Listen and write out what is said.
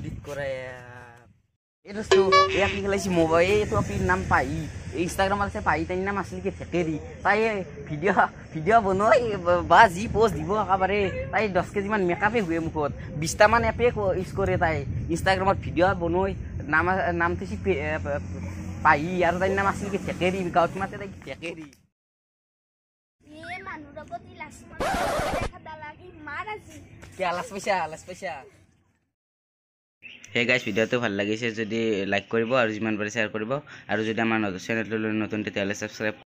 bilik ko rin. Pero so, eh, aking kailan si Mova, eh, ito aking nang pai. Eh, Instagram alas sa pai, tayo na masli ka teke di. Tayo, eh, video, video abo no, eh, ba, zi, post, di ba, kabare. Tayo, dos ka diman, may kape huye mukot. Bista man, eh, peko, isko rin tayo. Instagram alas video abo no, nama, nama tu si pai, yaro tayo na masli ka teke di, bikaw tu mati tayo ka teke di. Ini manu dapat ilas, mana ada lagi mana sih? Ya, alas spesial, alas spesial. হে গাইছ ভিডিওটো ভাল লাগিছে যদি like কৰিব আৰু যিমান পাৰে শ্বেয়াৰ কৰিব আৰু যদি আমাৰ চেনেলটোলৈ নতুন তেতিয়াহ'লে ছাবস্ক্ৰাইব